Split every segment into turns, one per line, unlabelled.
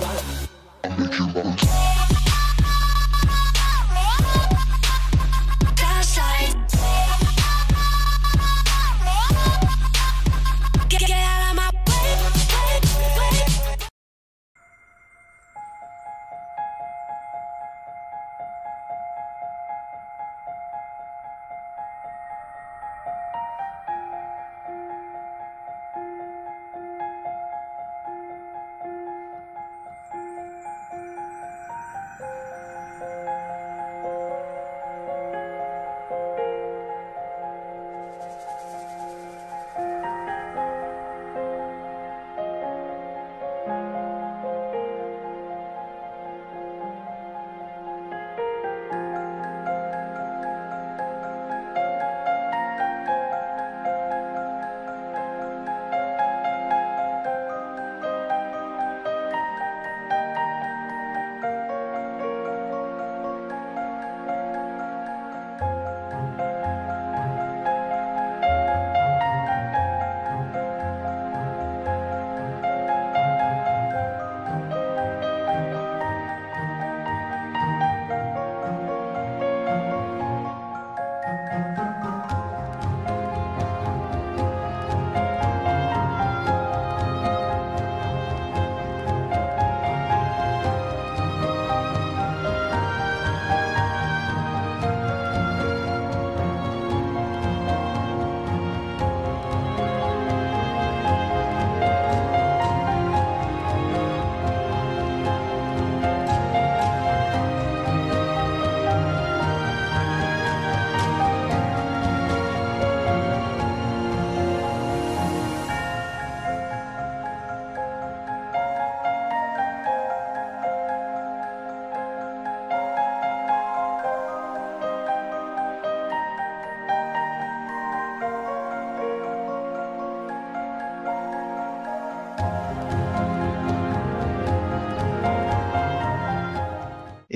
I'll make you mine.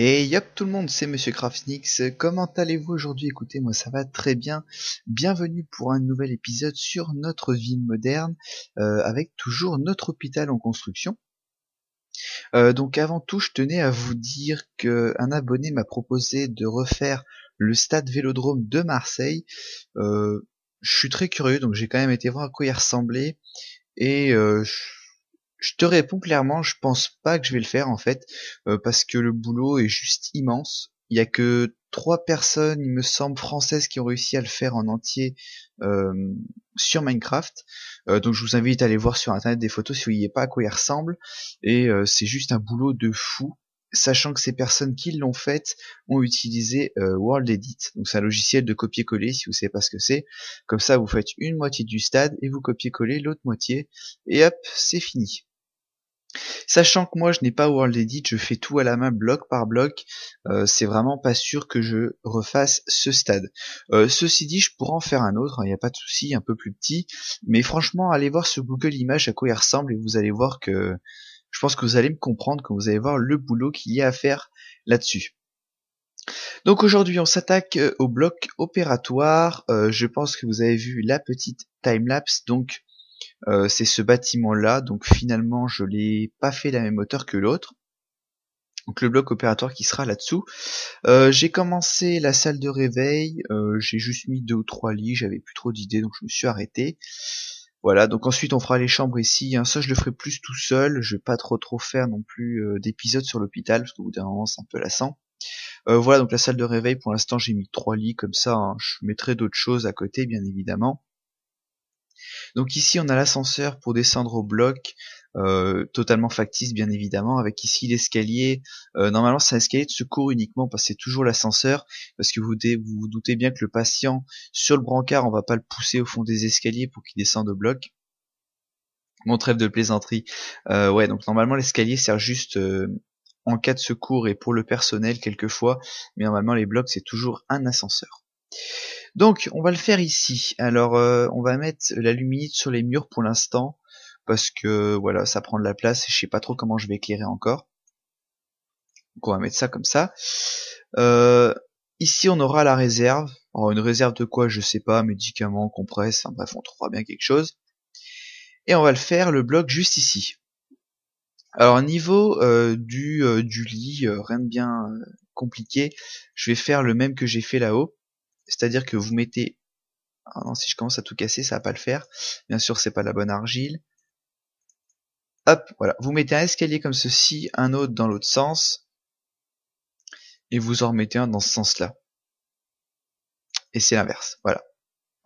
Et yop tout le monde, c'est Monsieur Krafnix, Comment allez-vous aujourd'hui Écoutez, moi ça va très bien. Bienvenue pour un nouvel épisode sur notre ville moderne, euh, avec toujours notre hôpital en construction. Euh, donc avant tout, je tenais à vous dire qu'un abonné m'a proposé de refaire le stade Vélodrome de Marseille. Euh, je suis très curieux, donc j'ai quand même été voir à quoi il ressemblait. Et euh... Je te réponds clairement, je pense pas que je vais le faire en fait, euh, parce que le boulot est juste immense. Il y a que trois personnes, il me semble, françaises qui ont réussi à le faire en entier euh, sur Minecraft. Euh, donc je vous invite à aller voir sur internet des photos si vous voyez pas à quoi il ressemble. Et c'est juste un boulot de fou sachant que ces personnes qui l'ont fait ont utilisé WorldEdit. World Edit. Donc c'est un logiciel de copier-coller si vous savez pas ce que c'est. Comme ça vous faites une moitié du stade et vous copiez-collez l'autre moitié et hop, c'est fini. Sachant que moi je n'ai pas World Edit, je fais tout à la main bloc par bloc, euh, c'est vraiment pas sûr que je refasse ce stade. Euh, ceci dit, je pourrais en faire un autre, il hein, n'y a pas de souci, un peu plus petit, mais franchement allez voir ce Google Image à quoi il ressemble et vous allez voir que je pense que vous allez me comprendre quand vous allez voir le boulot qu'il y a à faire là-dessus. Donc aujourd'hui on s'attaque euh, au bloc opératoire, je pense que vous avez vu la petite timelapse, donc euh, c'est ce bâtiment là donc finalement je l'ai pas fait la même hauteur que l'autre donc le bloc opératoire qui sera là-dessous. Euh, j'ai commencé la salle de réveil, euh, j'ai juste mis deux ou trois lits, j'avais plus trop d'idées, donc je me suis arrêté. Voilà, donc ensuite on fera les chambres ici, hein. ça je le ferai plus tout seul, je vais pas trop trop faire non plus d'épisodes sur l'hôpital, parce que bout d'un moment c'est un peu lassant. voilà, donc la salle de réveil, pour l'instant j'ai mis trois lits comme ça, hein. je mettrai d'autres choses à côté bien évidemment. Donc ici on a l'ascenseur pour descendre au bloc, euh, totalement factice bien évidemment, avec ici l'escalier. Euh, normalement c'est un escalier de secours uniquement, parce que c'est toujours l'ascenseur, parce que vous, vous, doutez bien que le patient sur le brancard, on va pas le pousser au fond des escaliers pour qu'il descende au bloc. Mon trêve de plaisanterie. Euh, ouais, donc normalement l'escalier sert juste en cas de secours et pour le personnel quelquefois, mais normalement les blocs c'est toujours un ascenseur. Donc on va le faire ici. Alors euh, on va mettre la luminite sur les murs pour l'instant parce que voilà ça prend de la place et je sais pas trop comment je vais éclairer encore. Donc on va mettre ça comme ça. Euh, ici on aura la réserve. Alors une réserve de quoi je sais pas, médicaments, compresses, hein, bref on trouvera bien quelque chose. Et on va le faire le bloc juste ici. Alors niveau euh, du, du lit, rien de bien compliqué, je vais faire le même que j'ai fait là-haut c'est-à-dire que vous mettez ah non, si je commence à tout casser, ça va pas le faire. Bien sûr, c'est pas la bonne argile. Hop, voilà. Vous mettez un escalier comme ceci, un autre dans l'autre sens. Et vous en remettez un dans ce sens-là. Et c'est l'inverse. Voilà.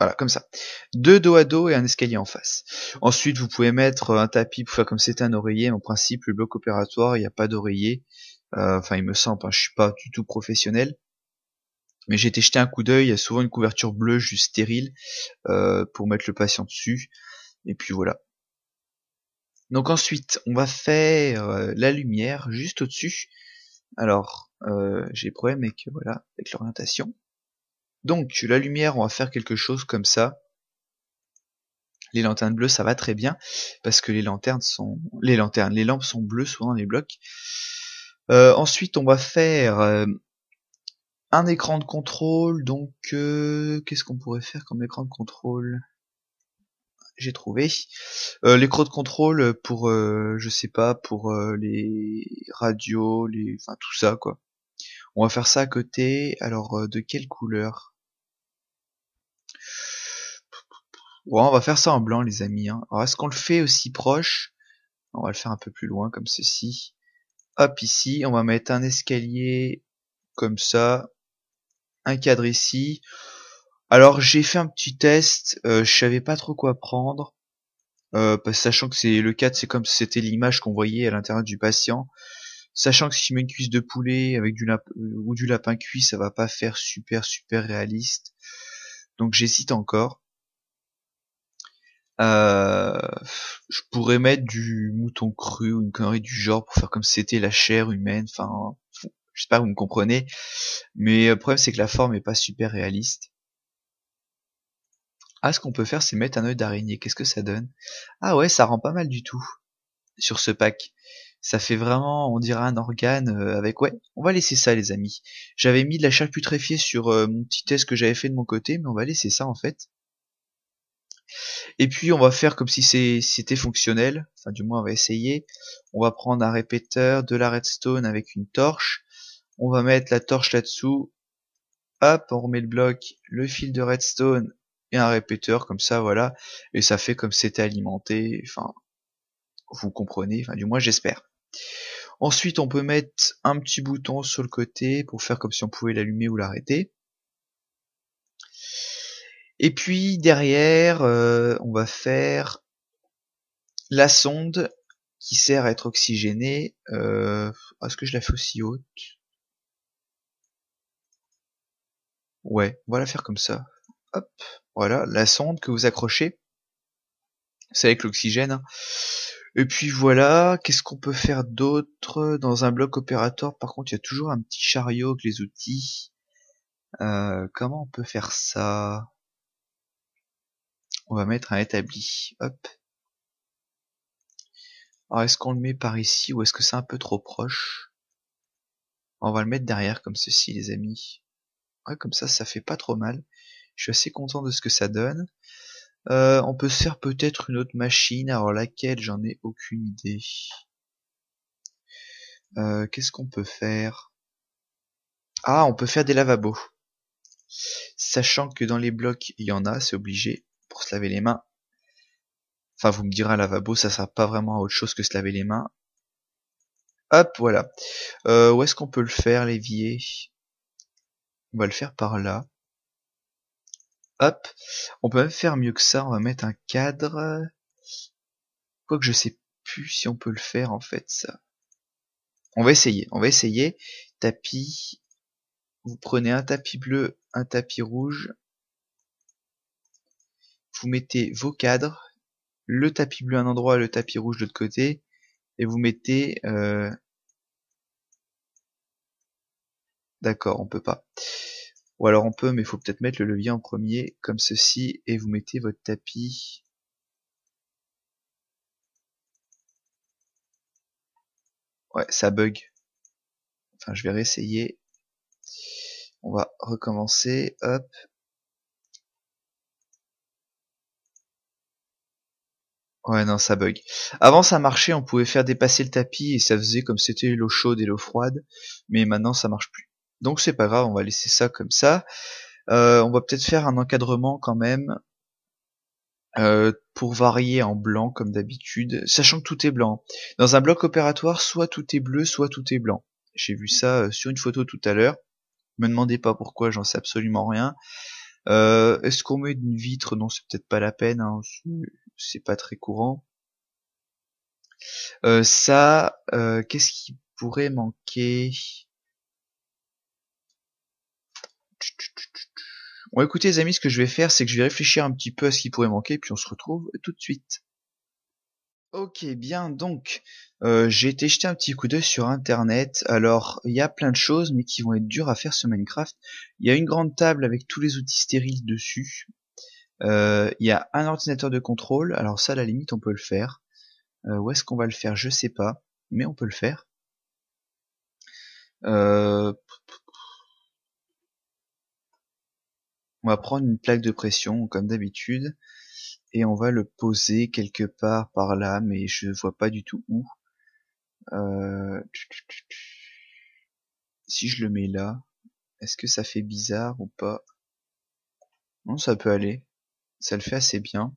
Voilà, comme ça. Deux dos à dos et un escalier en face. Ensuite, vous pouvez mettre un tapis pour faire comme c'était un oreiller. En principe, le bloc opératoire, il n'y a pas d'oreiller. Euh, enfin, il me semble, hein, je suis pas du tout professionnel mais j'ai été jeter un coup d'œil. Il y a souvent une couverture bleue juste stérile euh, pour mettre le patient dessus. Et puis voilà. Donc ensuite, on va faire euh, la lumière juste au-dessus. Alors, euh, j'ai problème avec, voilà, avec l'orientation. Donc la lumière, on va faire quelque chose comme ça. Les lanternes bleues, ça va très bien parce que les lanternes sont les lanternes, les lampes sont bleues souvent dans les blocs. ensuite, on va faire un écran de contrôle, donc euh, qu'est-ce qu'on pourrait faire comme écran de contrôle J'ai trouvé euh, l'écran de contrôle pour, euh, je sais pas, pour les radios, les, enfin tout ça quoi. On va faire ça à côté. Alors de quelle couleur on va faire ça en blanc les amis. Hein. Alors est-ce qu'on le fait aussi proche On va le faire un peu plus loin comme ceci. Hop ici, on va mettre un escalier comme ça un cadre ici. Alors j'ai fait un petit test, euh, je savais pas trop quoi prendre, euh, sachant que c'est le cadre, c'est comme c'était l'image qu'on voyait à l'intérieur du patient. Sachant que si je mets une cuisse de poulet avec du euh, ou du lapin cuit, ça va pas faire super super réaliste. Donc j'hésite encore. Euh, je pourrais mettre du mouton cru ou une connerie du genre pour faire comme si c'était la chair humaine. Enfin, je sais pas, vous me comprenez. Mais le problème, c'est que la forme est pas super réaliste. Ah, ce qu'on peut faire, c'est mettre un œil d'araignée. Qu'est-ce que ça donne Ah ouais, ça rend pas mal du tout sur ce pack. Ça fait vraiment, on dirait un organe euh, avec... Ouais, on va laisser ça, les amis. J'avais mis de la chair putréfiée sur euh, mon petit test que j'avais fait de mon côté, mais on va laisser ça, en fait. Et puis on va faire comme si c'était fonctionnel, enfin du moins on va essayer. On va prendre un répéteur, de la redstone avec une torche, on va mettre la torche là-dessous. Hop, on remet le bloc, le fil de redstone et un répéteur comme ça, voilà. Et ça fait comme c'était alimenté. Enfin, vous comprenez. Enfin, du moins, j'espère. Ensuite, on peut mettre un petit bouton sur le côté pour faire comme si on pouvait l'allumer ou l'arrêter. Et puis derrière, euh, on va faire la sonde qui sert à être oxygénée. Euh, Est-ce que je la fais aussi haute Ouais, on va la faire comme ça. Hop, voilà, la sonde que vous accrochez. C'est avec l'oxygène. Hein. Et puis voilà, qu'est-ce qu'on peut faire d'autre dans un bloc opérateur Par contre, il y a toujours un petit chariot avec les outils. Euh, comment on peut faire ça On va mettre un établi. Hop. Alors, est-ce qu'on le met par ici ou est-ce que c'est un peu trop proche On va le mettre derrière comme ceci, les amis. Ouais, comme ça, ça fait pas trop mal. Je suis assez content de ce que ça donne. Euh, on peut se faire peut-être une autre machine, alors laquelle j'en ai aucune idée. Euh, qu'est-ce qu'on peut faire Ah, on peut faire des lavabos. Sachant que dans les blocs, il y en a, c'est obligé, pour se laver les mains. Enfin, vous me direz un lavabo, ça sert pas vraiment à autre chose que se laver les mains. Hop, voilà. Euh, où est-ce qu'on peut le faire, l'évier on va le faire par là. Hop. On peut même faire mieux que ça. On va mettre un cadre. Quoique je sais plus si on peut le faire en fait ça. On va essayer. On va essayer. Tapis. Vous prenez un tapis bleu, un tapis rouge. Vous mettez vos cadres. Le tapis bleu à un endroit, le tapis rouge de l'autre côté. Et vous mettez euh, D'accord, on peut pas. Ou alors on peut, mais il faut peut-être mettre le levier en premier, comme ceci, et vous mettez votre tapis. Ouais, ça bug. Enfin, je vais réessayer. On va recommencer. Hop. Ouais, non, ça bug. Avant, ça marchait, on pouvait faire dépasser le tapis et ça faisait comme c'était l'eau chaude et l'eau froide. Mais maintenant, ça marche plus. Donc c'est pas grave, on va laisser ça comme ça. Euh, on va peut-être faire un encadrement quand même euh, pour varier en blanc comme d'habitude, sachant que tout est blanc. Dans un bloc opératoire, soit tout est bleu, soit tout est blanc. J'ai vu ça euh, sur une photo tout à l'heure. Me demandez pas pourquoi, j'en sais absolument rien. Est-ce qu'on met une vitre Non, c'est peut-être pas la peine. Hein, c'est pas très courant. ça, qu'est-ce qui pourrait manquer Bon, écoutez les amis, ce que je vais faire, c'est que je vais réfléchir un petit peu à ce qui pourrait manquer, puis on se retrouve tout de suite. Ok, bien, donc, euh, j'ai été jeter un petit coup d'œil sur Internet. Alors, il y a plein de choses, mais qui vont être dures à faire sur Minecraft. Il y a une grande table avec tous les outils stériles dessus. Euh, il y a un ordinateur de contrôle. Alors ça, à la limite, on peut le faire. Euh, où est-ce qu'on va le faire Je sais pas, mais on peut le faire. Euh... On va prendre une plaque de pression comme d'habitude et on va le poser quelque part par là, mais je ne vois pas du tout où. Euh, si je le mets là, est-ce que ça fait bizarre ou pas Non, ça peut aller. Ça le fait assez bien.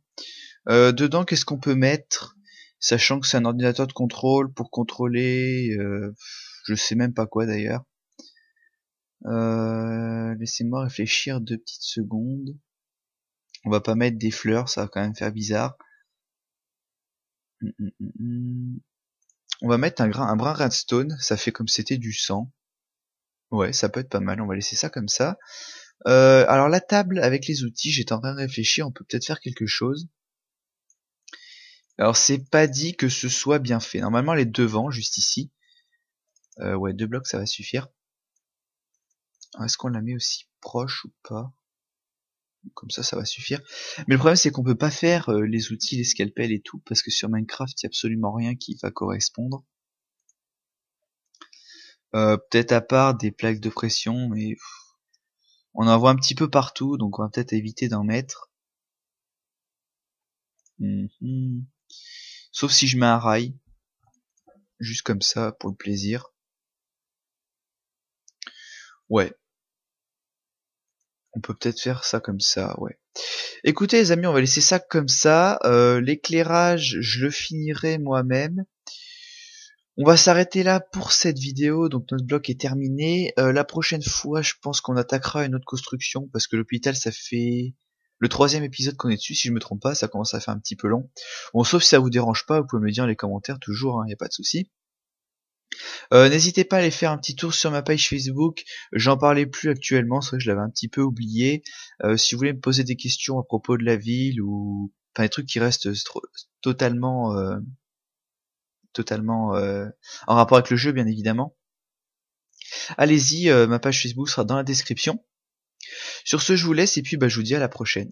Euh, dedans, qu'est-ce qu'on peut mettre Sachant que c'est un ordinateur de contrôle pour contrôler, euh, je sais même pas quoi d'ailleurs. Euh, laissez-moi réfléchir deux petites secondes. On va pas mettre des fleurs, ça va quand même faire bizarre. On va mettre un, grain, un brin redstone, ça fait comme c'était du sang. Ouais, ça peut être pas mal, on va laisser ça comme ça. Euh, alors la table avec les outils, j'étais en train de réfléchir, on peut peut-être faire quelque chose. Alors c'est pas dit que ce soit bien fait. Normalement les est devant, juste ici. Euh, ouais, deux blocs ça va suffire. Est-ce qu'on la met aussi proche ou pas Comme ça, ça va suffire. Mais le problème, c'est qu'on peut pas faire euh, les outils, les scalpels et tout, parce que sur Minecraft, il n'y a absolument rien qui va correspondre. Euh, peut-être à part des plaques de pression, mais on en voit un petit peu partout, donc on va peut-être éviter d'en mettre. Mhm. Sauf si je mets un rail, juste comme ça, pour le plaisir. Ouais. On peut peut-être faire ça comme ça, ouais. Écoutez les amis, on va laisser ça comme ça. Euh, l'éclairage, je le finirai moi-même. On va s'arrêter là pour cette vidéo, donc notre bloc est terminé. Euh, la prochaine fois, je pense qu'on attaquera une autre construction, parce que l'hôpital, ça fait le troisième épisode qu'on est dessus, si je me trompe pas, ça commence à faire un petit peu long. Bon, sauf si ça vous dérange pas, vous pouvez me dire dans les commentaires toujours, il hein, n'y a pas de souci. Euh, n'hésitez pas à aller faire un petit tour sur ma page Facebook. J'en parlais plus actuellement, c'est que je l'avais un petit peu oublié. Euh, si vous voulez me poser des questions à propos de la ville ou enfin des trucs qui restent euh, totalement totalement en rapport avec le jeu, bien évidemment. Allez-y, ma page Facebook sera dans la description. Sur ce, je vous laisse et puis bah, je vous dis à la prochaine.